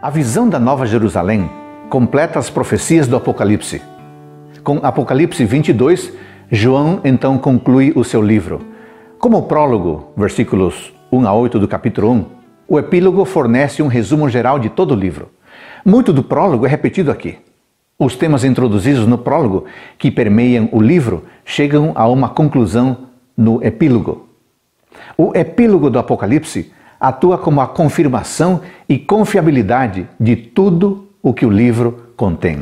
A visão da Nova Jerusalém completa as profecias do Apocalipse. Com Apocalipse 22, João então conclui o seu livro. Como prólogo, versículos 1 a 8 do capítulo 1, o epílogo fornece um resumo geral de todo o livro. Muito do prólogo é repetido aqui. Os temas introduzidos no prólogo, que permeiam o livro, chegam a uma conclusão no epílogo. O epílogo do Apocalipse atua como a confirmação e confiabilidade de tudo o que o livro contém.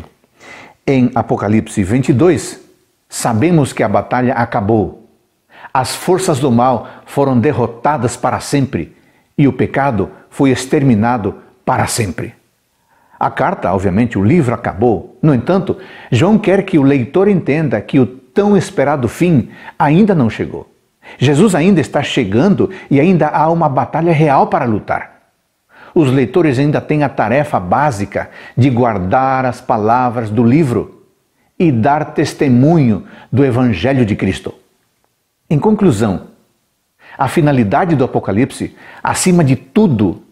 Em Apocalipse 22, sabemos que a batalha acabou. As forças do mal foram derrotadas para sempre e o pecado foi exterminado para sempre. A carta, obviamente, o livro acabou. No entanto, João quer que o leitor entenda que o tão esperado fim ainda não chegou. Jesus ainda está chegando e ainda há uma batalha real para lutar. Os leitores ainda têm a tarefa básica de guardar as palavras do livro e dar testemunho do Evangelho de Cristo. Em conclusão, a finalidade do Apocalipse, acima de tudo,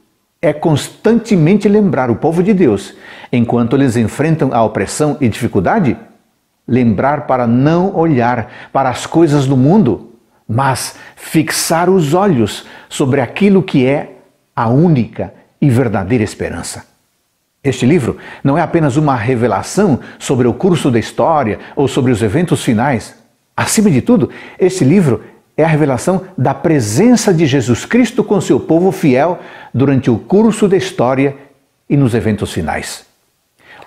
é constantemente lembrar o povo de Deus, enquanto eles enfrentam a opressão e dificuldade, lembrar para não olhar para as coisas do mundo mas fixar os olhos sobre aquilo que é a única e verdadeira esperança. Este livro não é apenas uma revelação sobre o curso da história ou sobre os eventos finais. Acima de tudo, este livro é a revelação da presença de Jesus Cristo com seu povo fiel durante o curso da história e nos eventos finais.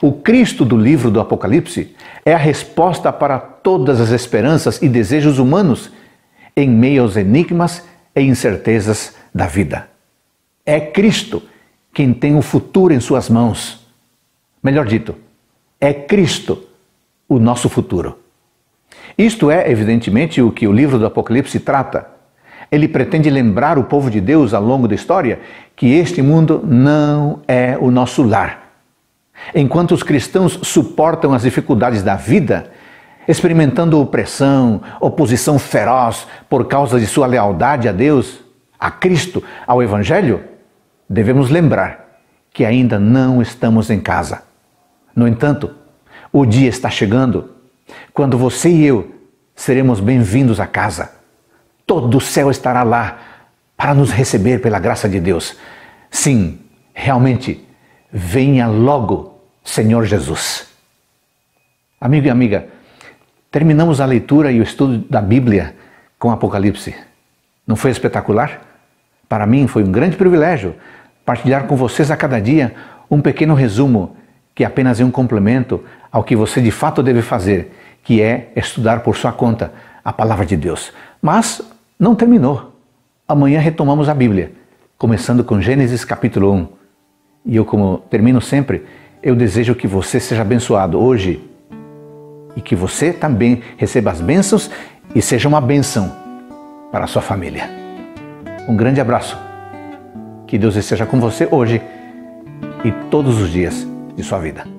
O Cristo do livro do Apocalipse é a resposta para todas as esperanças e desejos humanos em meio aos enigmas e incertezas da vida. É Cristo quem tem o futuro em suas mãos. Melhor dito, é Cristo o nosso futuro. Isto é, evidentemente, o que o livro do Apocalipse trata. Ele pretende lembrar o povo de Deus ao longo da história que este mundo não é o nosso lar. Enquanto os cristãos suportam as dificuldades da vida, experimentando opressão, oposição feroz por causa de sua lealdade a Deus, a Cristo, ao Evangelho, devemos lembrar que ainda não estamos em casa. No entanto, o dia está chegando quando você e eu seremos bem-vindos à casa. Todo o céu estará lá para nos receber pela graça de Deus. Sim, realmente, venha logo, Senhor Jesus. Amigo e amiga, Terminamos a leitura e o estudo da Bíblia com Apocalipse. Não foi espetacular? Para mim foi um grande privilégio partilhar com vocês a cada dia um pequeno resumo que é apenas é um complemento ao que você de fato deve fazer, que é estudar por sua conta a palavra de Deus. Mas não terminou. Amanhã retomamos a Bíblia, começando com Gênesis capítulo 1. E eu, como termino sempre, eu desejo que você seja abençoado hoje e que você também receba as bênçãos e seja uma bênção para a sua família. Um grande abraço. Que Deus esteja com você hoje e todos os dias de sua vida.